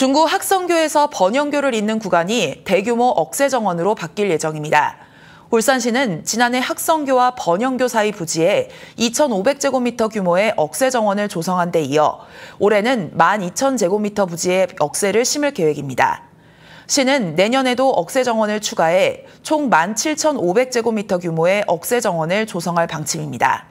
중구 학성교에서 번영교를 잇는 구간이 대규모 억새 정원으로 바뀔 예정입니다. 울산시는 지난해 학성교와 번영교 사이 부지에 2,500제곱미터 규모의 억새 정원을 조성한 데 이어 올해는 12,000제곱미터 부지에 억새를 심을 계획입니다. 시는 내년에도 억새 정원을 추가해 총 17,500제곱미터 규모의 억새 정원을 조성할 방침입니다.